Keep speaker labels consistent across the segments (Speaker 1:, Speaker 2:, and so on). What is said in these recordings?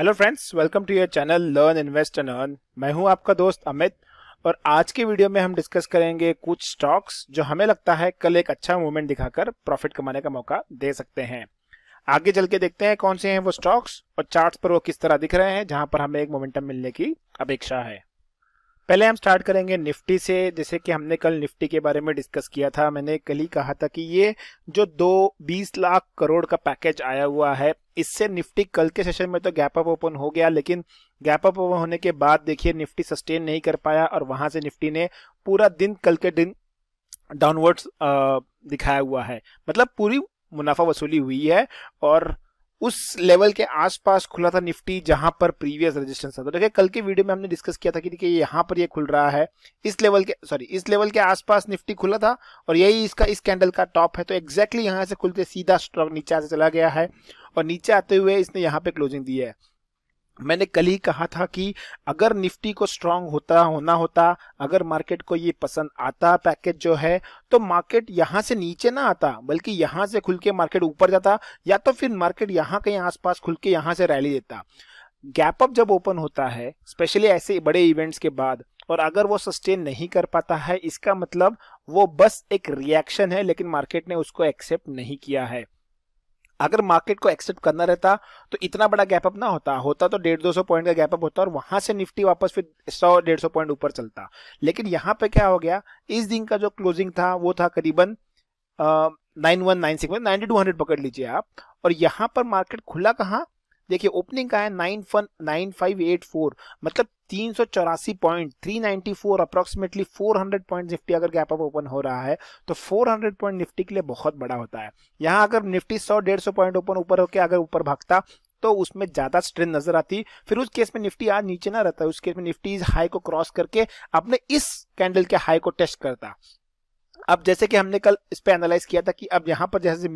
Speaker 1: hello friends welcome to your channel learn invest and earn मैं हूं आपका दोस्त अमित और आज की वीडियो में हम डिस्कस करेंगे कुछ स्टॉक्स जो हमें लगता है कल एक अच्छा मूवमेंट दिखाकर प्रॉफिट कमाने का मौका दे सकते हैं आगे चल के देखते हैं कौन से हैं वो स्टॉक्स और चार्ट्स पर वो किस तरह दिख रहे हैं जहां पर हमें एक मोमेंटम मिलने की अपेक्षा है पहले हम स्टार्ट करेंगे निफ्टी से जैसे कि हमने कल निफ्टी के बारे में डिस्कस किया था मैंने कल ही कहा था कि ये जो दो बीस लाख करोड़ का पैकेज आया हुआ है इससे निफ्टी कल के सेशन में तो गैप अप ओपन हो गया लेकिन गैप अप ओपन होने के बाद देखिए निफ्टी सस्टेन नहीं कर पाया और वहां से निफ्टी ने पूरा दिन कल के दिन डाउनवर्ड्स दिखाया हुआ है मतलब पूरी मुनाफा वसूली हुई है और उस लेवल के आसपास खुला था निफ्टी जहां पर प्रीवियस रेजिस्टेंस था तो देखिए कल के वीडियो में हमने डिस्कस किया था कि देखिए यहां पर ये खुल रहा है इस लेवल के सॉरी इस लेवल के आसपास निफ्टी खुला था और यही इसका इस कैंडल का टॉप है तो एग्जैक्टली यहां से खुलते सीधा स्ट्रॉक नीचे से चला गया है और नीचे आते हुए इसने यहाँ पे क्लोजिंग दी है मैंने कल ही कहा था कि अगर निफ्टी को स्ट्रांग होता होना होता अगर मार्केट को ये पसंद आता पैकेज जो है तो मार्केट यहाँ से नीचे ना आता बल्कि यहाँ से खुल के मार्केट ऊपर जाता या तो फिर मार्केट यहाँ कहीं आसपास खुल के यहाँ से रैली देता गैप अप जब ओपन होता है स्पेशली ऐसे बड़े इवेंट्स के बाद और अगर वो सस्टेन नहीं कर पाता है इसका मतलब वो बस एक रिएक्शन है लेकिन मार्केट ने उसको एक्सेप्ट नहीं किया है अगर मार्केट को एक्सेप्ट करना रहता तो इतना बड़ा गैप अप ना होता होता तो डेढ़ दो सौ पॉइंट का गैप अप होता और वहां से निफ्टी वापस फिर सौ डेढ़ सौ पॉइंट ऊपर चलता लेकिन यहाँ पे क्या हो गया इस दिन का जो क्लोजिंग था वो था करीबन nine one nine six ninety two hundred पकड़ लीजिए आप और यहाँ पर मार्केट खुला कहाँ देखिए ओपनिंग का है nine one nine five eight four मतलब तीन सौ चौरासी point three ninety four approximately four hundred point nifty अगर गैप अप ओपन हो रहा है तो फोर हंड्रेड पॉइंट निफ्टी के लिए बहुत बड़ा होता है यहाँ अगर निफ्टी सौ डेढ़ सौ पॉइंट ओपन ऊपर होकर अगर ऊपर भागता तो उसमें ज्यादा स्ट्रेंथ नजर आती फिर उस केस में निफ्टी आज नीचे ना रहता उस केस में निफ्टी इस हाई को क्रॉस करके अपने इस कैंडल के हाई को टेस्ट करता अब जैसे कि हमने कल इस पर एनालाइज किया था कि अब यहाँ पर जैसे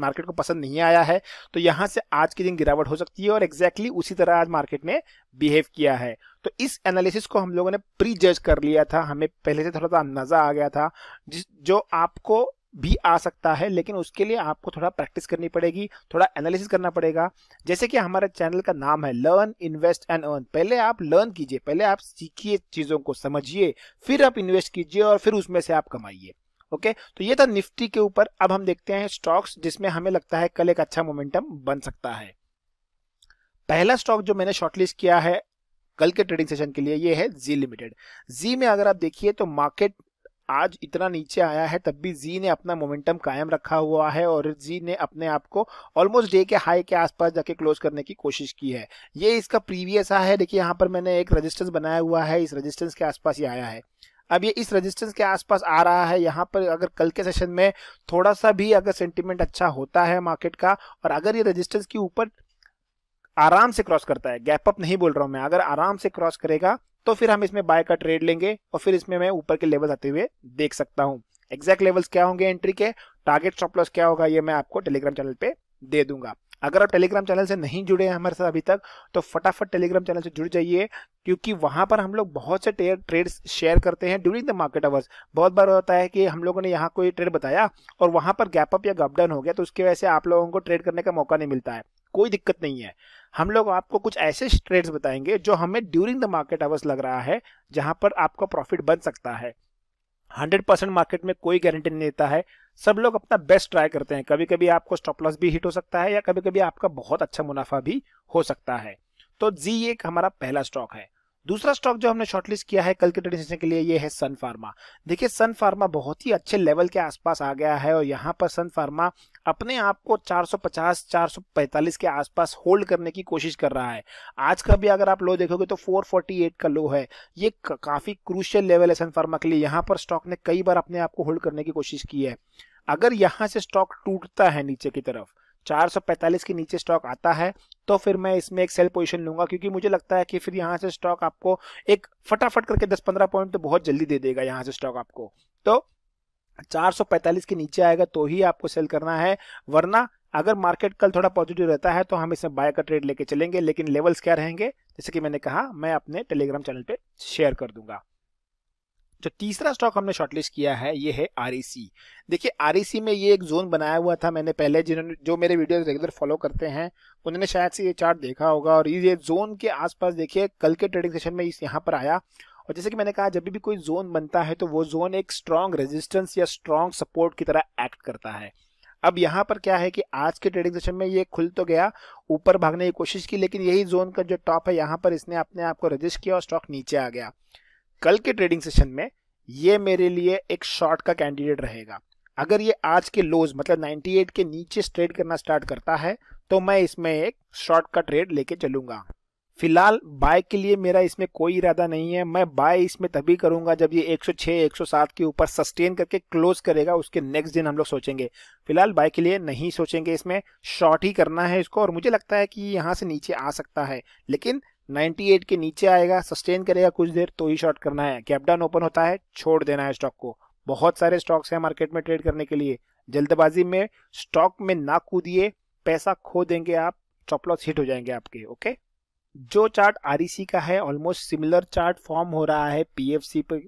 Speaker 1: मार्केट को पसंद नहीं आया है तो यहाँ से आज के दिन गिरावट हो सकती है और एग्जैक्टली exactly उसी तरह आज मार्केट ने बिहेव किया है तो इस एनालिसिस को हम लोगों ने प्री जज कर लिया था हमें पहले से थोड़ा सा अंदाजा आ गया था जो आपको भी आ सकता है लेकिन उसके लिए आपको थोड़ा प्रैक्टिस करनी पड़ेगी थोड़ा एनालिसिस करना पड़ेगा जैसे कि हमारे चैनल का नाम है लर्न इन्वेस्ट एंड अर्न पहले आप लर्न कीजिए पहले आप सीखिए चीज़ों को समझिए फिर आप इन्वेस्ट कीजिए और फिर उसमें से आप कमाइए ओके तो ये था निफ्टी के ऊपर अब हम देखते हैं स्टॉक्स जिसमें हमें लगता है कल एक अच्छा मोमेंटम बन सकता है पहला स्टॉक जो मैंने शॉर्टलिस्ट किया है कल के ट्रेडिंग सेशन के लिए ये है जी लिमिटेड जी में अगर आप देखिए तो मार्केट आज इतना नीचे आया है तब भी जी ने अपना मोमेंटम कायम रखा हुआ है और जी ने अपने आप को ऑलमोस्ट डे के हाई के आसपास जाके क्लोज करने की कोशिश की है ये इसका प्रीवियस है देखिए यहाँ पर मैंने एक रजिस्टेंस बनाया हुआ है इस रजिस्टेंस के आसपास ये आया है अब ये इस रेजिस्टेंस के आसपास आ रहा है यहाँ पर अगर कल के सेशन में थोड़ा सा भी अगर सेंटिमेंट अच्छा होता है मार्केट का और अगर ये रेजिस्टेंस के ऊपर आराम से क्रॉस करता है गैप अप नहीं बोल रहा हूँ मैं अगर आराम से क्रॉस करेगा तो फिर हम इसमें बाय का ट्रेड लेंगे और फिर इसमें मैं ऊपर के लेवल आते हुए देख सकता हूँ एग्जैक्ट लेवल्स क्या होंगे एंट्री के टारगेट स्टॉप लॉस क्या होगा ये मैं आपको टेलीग्राम चैनल पे दे दूंगा अगर आप टेलीग्राम चैनल से नहीं जुड़े हैं हमारे साथ अभी तक तो फटाफट टेलीग्राम चैनल से जुड़ जाइए क्योंकि वहां पर हम लोग बहुत से ट्रेड्स शेयर करते हैं ड्यूरिंग द मार्केट आवर्स बहुत बार होता है कि हम लोगों ने यहाँ कोई ट्रेड बताया और वहां पर गैप अप या गपडाउन हो गया तो उसकी वजह से आप लोगों को ट्रेड करने का मौका नहीं मिलता है कोई दिक्कत नहीं है हम लोग आपको कुछ ऐसे ट्रेड्स बताएंगे जो हमें ड्यूरिंग द मार्केट आवर्स लग रहा है जहां पर आपका प्रॉफिट बन सकता है 100% मार्केट में कोई गारंटी नहीं देता है सब लोग अपना बेस्ट ट्राई करते हैं कभी कभी आपको स्टॉप लॉस भी हिट हो सकता है या कभी कभी आपका बहुत अच्छा मुनाफा भी हो सकता है तो जी एक हमारा पहला स्टॉक है दूसरा स्टॉक जो हमने शॉर्टलिस्ट किया है कल के ट्रेडिंग सेशन के लिए ये है सन फार्मा देखिए सन फार्मा बहुत ही अच्छे लेवल के आसपास आ गया है और यहाँ पर सन फार्मा अपने आप को 450 445 के आसपास होल्ड करने की कोशिश कर रहा है आज का भी अगर आप लो देखोगे तो 448 का लो है ये काफ़ी क्रूशियल लेवल है सन फार्मा के लिए यहाँ पर स्टॉक ने कई बार अपने आप को होल्ड करने की कोशिश की है अगर यहाँ से स्टॉक टूटता है नीचे की तरफ 445 के नीचे स्टॉक आता है तो फिर मैं इसमें एक सेल पोजीशन लूंगा क्योंकि मुझे लगता है कि फिर यहाँ से स्टॉक आपको एक फटाफट करके 10-15 पॉइंट तो बहुत जल्दी दे देगा यहाँ से स्टॉक आपको तो 445 के नीचे आएगा तो ही आपको सेल करना है वरना अगर मार्केट कल थोड़ा पॉजिटिव रहता है तो हम इसमें बाय का ट्रेड लेके चलेंगे लेकिन लेवल्स क्या रहेंगे जैसे कि मैंने कहा मैं अपने टेलीग्राम चैनल पर शेयर कर दूंगा जो तीसरा स्टॉक हमने शॉर्टलिस्ट किया है ये है आर देखिए आर में ये एक जोन बनाया हुआ था मैंने पहले जिन्होंने जो मेरे वीडियो रेगुलर फॉलो करते हैं उन्होंने शायद से ये चार्ट देखा होगा और ये जोन के आसपास देखिए कल के ट्रेडिंग सेशन में इस यहाँ पर आया और जैसे कि मैंने कहा जब भी कोई जोन बनता है तो वो जोन एक स्ट्रॉन्ग रेजिस्टेंस या स्ट्रॉन्ग सपोर्ट की तरह एक्ट करता है अब यहाँ पर क्या है कि आज के ट्रेडिंग सेशन में ये खुल तो गया ऊपर भागने की कोशिश की लेकिन यही जोन का जो टॉप है यहाँ पर इसने अपने आप को रजिस्ट किया और स्टॉक नीचे आ गया कल के ट्रेडिंग सेशन में ये मेरे लिए एक शॉर्ट का कैंडिडेट रहेगा अगर ये आज के लोज मतलब 98 के नीचे ट्रेड करना स्टार्ट करता है तो मैं इसमें एक शॉर्ट का ट्रेड लेके चलूंगा फिलहाल बाय के लिए मेरा इसमें कोई इरादा नहीं है मैं बाय इसमें तभी करूंगा जब ये 106 107 के ऊपर सस्टेन करके क्लोज करेगा उसके नेक्स्ट दिन हम लोग सोचेंगे फिलहाल बाय के लिए नहीं सोचेंगे इसमें शॉर्ट ही करना है इसको और मुझे लगता है कि यहाँ से नीचे आ सकता है लेकिन 98 के नीचे आएगा सस्टेन करेगा कुछ देर तो ही शॉर्ट करना है कैप डाउन ओपन होता है छोड़ देना है स्टॉक को बहुत सारे स्टॉक्स हैं मार्केट में ट्रेड करने के लिए जल्दबाजी में स्टॉक में ना कूदिए पैसा खो देंगे आप स्टॉप लॉस हिट हो जाएंगे आपके ओके जो चार्ट आर e का है ऑलमोस्ट सिमिलर चार्ट फॉर्म हो रहा है पी पे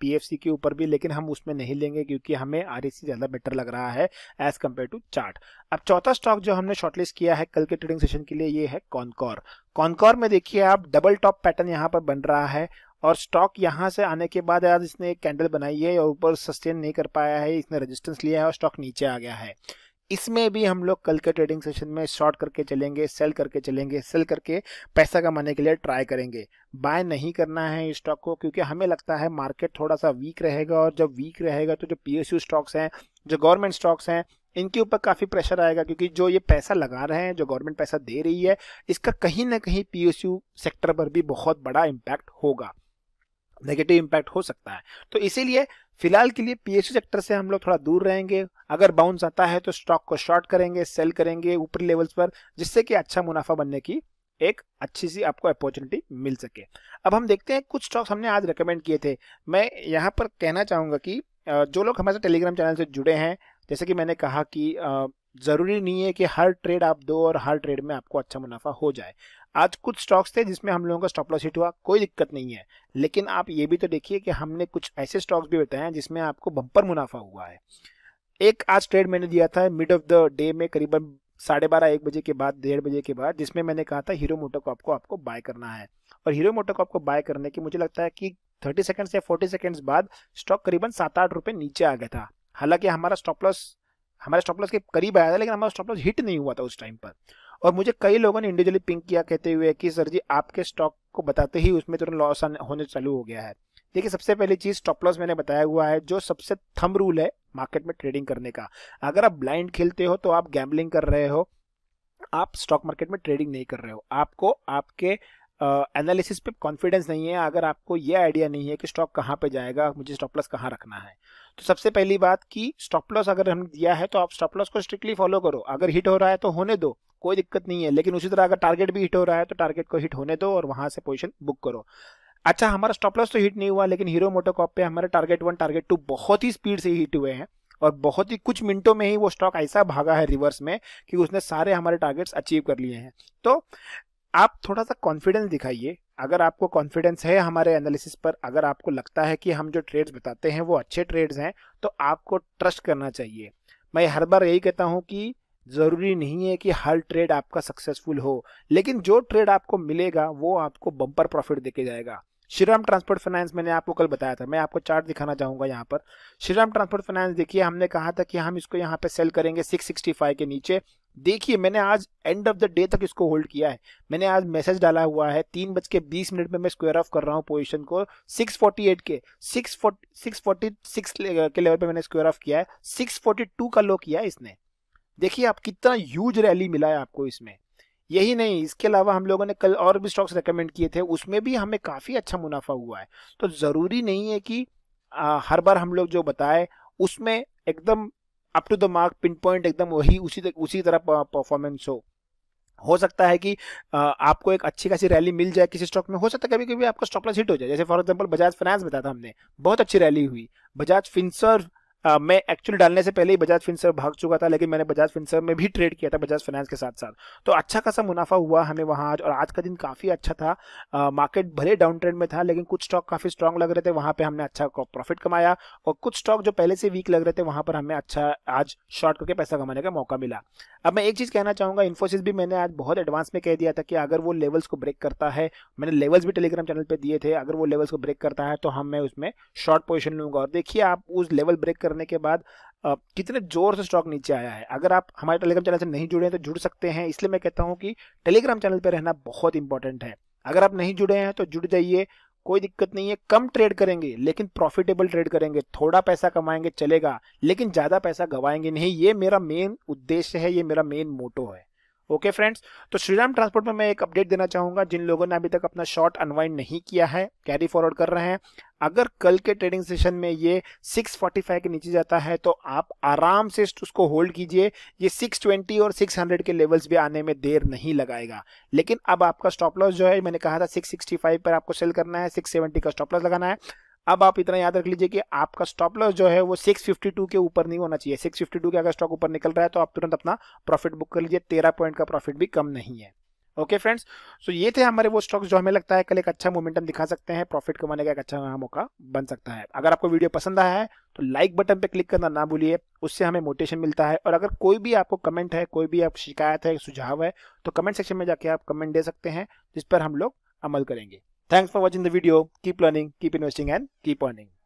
Speaker 1: पी के ऊपर भी लेकिन हम उसमें नहीं लेंगे क्योंकि हमें आर e ज़्यादा बेटर लग रहा है एज कम्पेयर टू चार्ट अब चौथा स्टॉक जो हमने शॉर्टलिस्ट किया है कल के ट्रेडिंग सेशन के लिए ये है कॉनकॉर कॉनकॉर में देखिए आप डबल टॉप पैटर्न यहाँ पर बन रहा है और स्टॉक यहाँ से आने के बाद आज इसने एक कैंडल बनाई है और ऊपर सस्टेन नहीं कर पाया है इसने रेजिस्टेंस लिया है और स्टॉक नीचे आ गया है इसमें भी हम लोग कल के ट्रेडिंग सेशन में शॉर्ट करके चलेंगे सेल करके चलेंगे सेल करके पैसा कमाने के लिए ट्राई करेंगे बाय नहीं करना है स्टॉक को क्योंकि हमें लगता है मार्केट थोड़ा सा वीक रहेगा और जब वीक रहेगा तो जो पी स्टॉक्स हैं जो गवर्नमेंट स्टॉक्स हैं इनके ऊपर काफ़ी प्रेशर आएगा क्योंकि जो ये पैसा लगा रहे हैं जो गवर्नमेंट पैसा दे रही है इसका कहीं ना कहीं पी सेक्टर पर भी बहुत बड़ा इम्पैक्ट होगा नेगेटिव इम्पैक्ट हो सकता है तो इसीलिए फिलहाल के लिए पीएसयू सेक्टर से हम लोग थोड़ा दूर रहेंगे अगर बाउंस आता है तो स्टॉक को शॉर्ट करेंगे सेल करेंगे ऊपरी लेवल्स पर जिससे कि अच्छा मुनाफा बनने की एक अच्छी सी आपको अपॉर्चुनिटी मिल सके अब हम देखते हैं कुछ स्टॉक्स हमने आज रिकमेंड किए थे मैं यहाँ पर कहना चाहूँगा कि जो लोग हमारे टेलीग्राम चैनल से जुड़े हैं जैसे कि मैंने कहा कि ज़रूरी नहीं है कि हर ट्रेड आप दो और हर ट्रेड में आपको अच्छा मुनाफा हो जाए आज कुछ स्टॉक्स थे जिसमें हम लोगों का स्टॉप लॉस हिट हुआ कोई दिक्कत नहीं है लेकिन आप ये भी तो देखिए कि हमने कुछ ऐसे स्टॉक्स भी बताए हैं जिसमें आपको बम्पर मुनाफा हुआ है एक आज ट्रेड मैंने दिया था मिड ऑफ द डे में करीबन साढ़े बारह एक बजे के बाद डेढ़ बजे के बाद जिसमें मैंने कहा था हीरो मोटोकॉप को आपको बाय करना है और हीरो मोटोकॉप को बाय करने की मुझे लगता है कि थर्टी सेकेंड्स या फोर्टी सेकेंड्स बाद स्टॉक करीबन सात आठ रुपये नीचे आ गया था हालांकि हमारा स्टॉप लॉस हमारे स्टॉप लॉस के करीब आया था लेकिन हमारा स्टॉप लॉस हिट नहीं हुआ था उस टाइम पर और मुझे कई लोगों ने इंडिविजुअली पिंक किया कहते हुए कि सर जी आपके स्टॉक को बताते ही उसमें तुरंत लॉस होने चालू हो गया है देखिए सबसे पहली चीज़ स्टॉप लॉस मैंने बताया हुआ है जो सबसे थम रूल है मार्केट में ट्रेडिंग करने का अगर आप ब्लाइंड खेलते हो तो आप गैम्बलिंग कर रहे हो आप स्टॉक मार्केट में ट्रेडिंग नहीं कर रहे हो आपको आपके एनालिसिस पे कॉन्फिडेंस नहीं है अगर आपको ये आइडिया नहीं है कि स्टॉक कहाँ पे जाएगा मुझे स्टॉप लॉस कहाँ रखना है तो सबसे पहली बात कि स्टॉप लॉस अगर हम दिया है तो आप स्टॉप लॉस को स्ट्रिक्टली फॉलो करो अगर हिट हो रहा है तो होने दो कोई दिक्कत नहीं है लेकिन उसी तरह अगर टारगेट भी हिट हो रहा है तो टारगेट को हिट होने दो और वहाँ से पोजिशन बुक करो अच्छा हमारा स्टॉप लॉस तो हिट नहीं हुआ लेकिन हीरो मोटोकॉप पे हमारे टारगेट वन टारगेट टू बहुत ही स्पीड से हिट हुए हैं और बहुत ही कुछ मिनटों में ही वो स्टॉक ऐसा भागा है रिवर्स में कि उसने सारे हमारे टारगेट्स अचीव कर लिए हैं तो आप थोड़ा सा कॉन्फिडेंस दिखाइए अगर आपको कॉन्फिडेंस है हमारे एनालिसिस पर अगर आपको लगता है कि हम जो ट्रेड्स बताते हैं वो अच्छे ट्रेड्स हैं तो आपको ट्रस्ट करना चाहिए मैं हर बार यही कहता हूँ कि ज़रूरी नहीं है कि हर ट्रेड आपका सक्सेसफुल हो लेकिन जो ट्रेड आपको मिलेगा वो आपको बम्पर प्रॉफिट देके जाएगा श्रीराम ट्रांसपोर्ट फाइनेंस मैंने आपको कल बताया था मैं आपको चार्ट दिखाना चाहूँगा यहाँ पर श्रीराम ट्रांसपोर्ट फाइनेंस देखिए हमने कहा था कि हम इसको यहाँ पे सेल करेंगे 665 के नीचे देखिए मैंने आज एंड ऑफ द डे तक इसको होल्ड किया है मैंने आज मैसेज डाला हुआ है तीन बज के बीस मिनट में मैं स्क्वायर ऑफ कर रहा हूँ पोजीशन को 648 के 646 के लेवल पे मैंने स्क्वायर ऑफ किया है 642 का लो किया है इसने देखिए आप कितना ह्यूज रैली मिला है आपको इसमें यही नहीं इसके अलावा हम लोगों ने कल और भी स्टॉक्स रिकमेंड किए थे उसमें भी हमें काफ़ी अच्छा मुनाफा हुआ है तो ज़रूरी नहीं है कि आ, हर बार हम लोग जो बताए उसमें एकदम up to the mark pinpoint एकदम वही उसी उसी तरह परफॉर्मेंस हो हो सकता है कि आपको एक अच्छी खासी रैली मिल जाए किसी स्टॉक में हो सकता है कभी कभी आपका स्टॉक लॉस हिट हो जाए जैसे फॉर एग्जांपल बजाज फाइनेंस बताया था हमने बहुत अच्छी रैली हुई बजाज फिंसर मैं एक्चुअली डालने से पहले ही बजाज फिंसर भाग चुका था लेकिन मैंने बजाज फिंसर में भी ट्रेड किया था बजाज फाइनेंस के साथ साथ तो अच्छा खासा मुनाफा हुआ हमें वहाँ आज और आज का दिन काफ़ी अच्छा था मार्केट भले डाउन ट्रेंड में था लेकिन कुछ स्टॉक काफ़ी स्ट्रांग लग रहे थे वहाँ पर हमने अच्छा प्रॉफिट कमाया और कुछ स्टॉक जो पहले से वीक लग रहे थे वहाँ पर हमें अच्छा आज शॉर्ट करके पैसा कमाने का मौका मिला अब मैं एक चीज़ कहना चाहूँगा इन्फोसिस भी मैंने आज बहुत एडवांस में कह दिया था कि अगर वो लेवल्स को ब्रेक करता है मैंने लेवल्स भी टेलीग्राम चैनल पर दिए थे अगर वो लेवल्स को ब्रेक करता है तो हम मैं उसमें शॉर्ट पोजिशन लूँगा और देखिए आप उस लेवल ब्रेक करने के बाद कितने जोर से स्टॉक नीचे आया है अगर आप हमारे टेलीग्राम चैनल से नहीं जुड़े हैं तो जुड़ सकते हैं इसलिए मैं कहता हूं कि टेलीग्राम चैनल पर रहना बहुत इंपॉर्टेंट है अगर आप नहीं जुड़े हैं तो जुड़ जाइए कोई दिक्कत नहीं है कम ट्रेड करेंगे लेकिन प्रॉफिटेबल ट्रेड करेंगे थोड़ा पैसा कमाएंगे चलेगा लेकिन ज़्यादा पैसा गवाएंगे नहीं ये मेरा मेन उद्देश्य है ये मेरा मेन मोटो है ओके okay फ्रेंड्स तो श्रीराम ट्रांसपोर्ट में मैं एक अपडेट देना चाहूंगा जिन लोगों ने अभी तक अपना शॉर्ट अनवाइंड नहीं किया है कैरी फॉरवर्ड कर रहे हैं अगर कल के ट्रेडिंग सेशन में ये 645 के नीचे जाता है तो आप आराम से उसको होल्ड कीजिए ये 620 और 600 के लेवल्स भी आने में देर नहीं लगाएगा लेकिन अब आपका स्टॉप लॉस जो है मैंने कहा था 665 पर आपको सेल करना है 670 का स्टॉप लॉस लगाना है अब आप इतना याद रख लीजिए कि आपका स्टॉप लॉस जो है वो 652 के ऊपर नहीं होना चाहिए 652 के अगर स्टॉक ऊपर निकल रहा है तो आप तुरंत अपना प्रॉफिट बुक कर लीजिए 13 पॉइंट का प्रॉफिट भी कम नहीं है ओके फ्रेंड्स सो ये थे हमारे वो स्टॉक्स जो हमें लगता है कल एक अच्छा मोमेंटम दिखा सकते हैं प्रॉफिट कमाने का एक अच्छा मौका बन सकता है अगर आपको वीडियो पसंद आया है तो लाइक बटन पे क्लिक करना ना भूलिए उससे हमें मोटिवेशन मिलता है और अगर कोई भी आपको कमेंट है कोई भी आप शिकायत है सुझाव है तो कमेंट सेक्शन में जाके आप कमेंट दे सकते हैं जिस पर हम लोग अमल करेंगे thanks for watching the video keep learning keep investing and keep earning